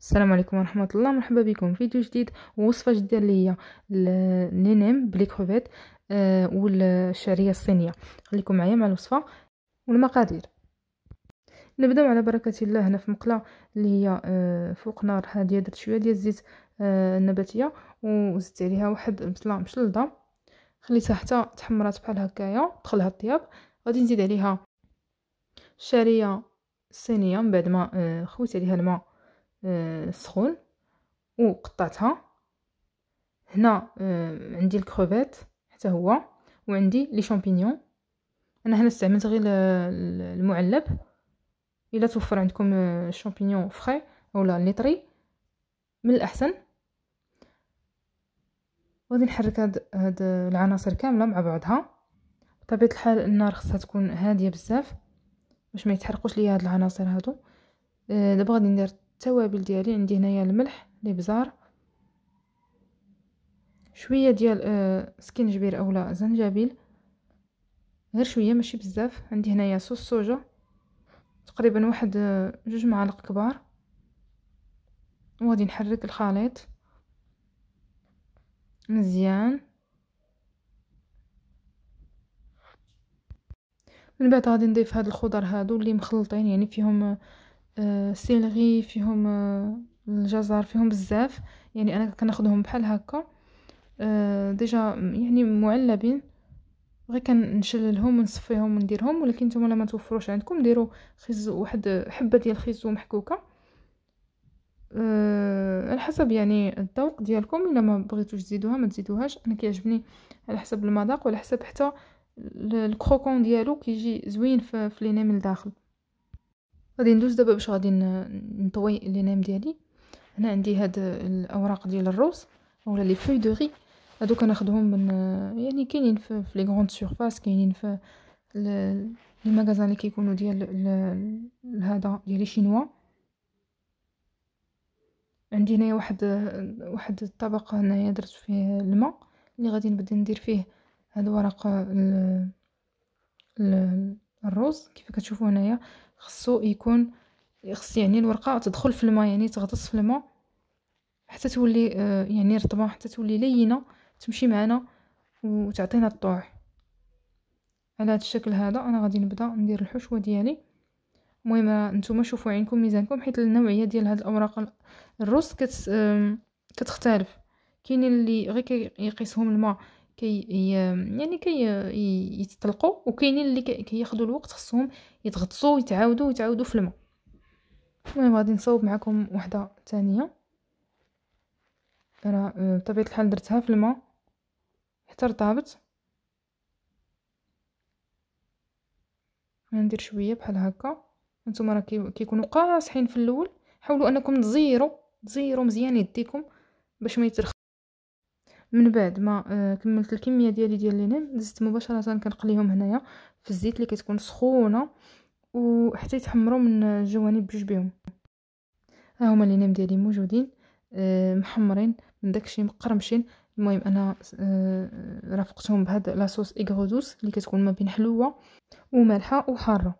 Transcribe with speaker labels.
Speaker 1: السلام عليكم ورحمه الله مرحبا بكم فيديو جديد ووصفه جديده اللي هي النينيم بلي كروفيت آه، والشعريه الصينيه خليكم معايا مع الوصفه والمقادير نبداو على بركه الله هنا في مقله اللي هي آه، فوق نار هاديه درت شويه ديال الزيت آه، النباتيه وزدت عليها واحد البصله مشلده خليتها حتى تحمرات بحال هكايا دخلها الطياب غادي نزيد عليها الشعريه الصينيه من بعد ما خويت عليها الماء السخون آه، وقطعتها هنا آه، عندي الكروفيت حتى هو وعندي لي شامبينيون انا هنا استعملت غير المعلب الا توفر عندكم الشامبينيون آه، فخي اولا ليطري من الاحسن غادي نحرك هاد, هاد العناصر كامله مع بعضها بطبيعه الحال النار خصها تكون هاديه بزاف باش ما يتحرقوش ليا هاد العناصر هادو دابا غادي ندير التوابل ديالي عندي هنايا الملح الابزار شويه ديال آه سكينجبير اولا زنجبيل غير شويه ماشي بزاف عندي هنايا صوص صوجا تقريبا واحد آه، جوج معالق كبار وغادي نحرك الخليط مزيان من بعد غادي نضيف هاد الخضر هادو اللي مخلطين يعني فيهم سيلغي فيهم الجزر فيهم بزاف يعني انا كناخذهم بحال هكا آه، ديجا يعني معلبين غير كنشللهم ونصفيهم ونديرهم ولكن نتوما لما توفروش عندكم ديروا خز واحد حبه ديال الخيزو محكوكه أه على حسب يعني الذوق ديالكم الا ما بغيتوش تزيدوها ما تزيدوهاش انا كيعجبني على حسب المذاق وعلى حسب حتى الكروكون ديالو كيجي زوين في, في لينا من الداخل غادي ندوز دابا باش غادي نطوي لينام ديالي هنا عندي هاد الاوراق ديال الروز اولا لي فوي دو ري هادو كناخدهم من يعني كاينين في لي غروند سيرفاس كاينين في لي ماغازان اللي كيكونوا ديال هذا ديال لي شينوا عندي هنايا واحد واحد الطبق هنايا درت فيه الماء اللي غادي نبدا ندير فيه هاد ورق الروز كيف كتشوفوا هنايا خصو يكون خص يعني الورقه تدخل في الماء يعني تغطس في الماء حتى تولي آه، يعني رطبه حتى تولي لينه تمشي معنا وتعطينا الطوع على هذا الشكل هذا انا غادي نبدا ندير الحشوه ديالي المهم آه، نتوما شوفوا عينكم ميزانكم حيت النوعيه ديال هاد الاوراق الروز كت كتختلف كاينين اللي غير كيقيسهم الماء كي يعني كي يتطلقوا وكاينين اللي كياخذوا الوقت خصهم يتغطسوا ويتعاودوا ويتعاودوا في الماء المهم غادي نصاوب معكم وحده ثانيه راه بطبيعه الحال درتها في الماء حتى رطابت غندير شويه بحال هكا نتوما راه كيكونوا قاصحين في الاول حاولوا انكم تزيروا تزيروا مزيان يديكم باش ما يترخ من بعد ما آه، كملت الكميه ديالي ديال لينين زدت مباشره كنقليهم هنايا في الزيت اللي كتكون سخونه وحتى يتحمروا من الجوانب بجوج بهم ها هما لينين ديالي موجودين آه، محمرين من داكشي مقرمشين المهم انا آه، رافقتهم بهاد لاصوص ايغودوس اللي كتكون ما بين حلوه ومالحه وحاره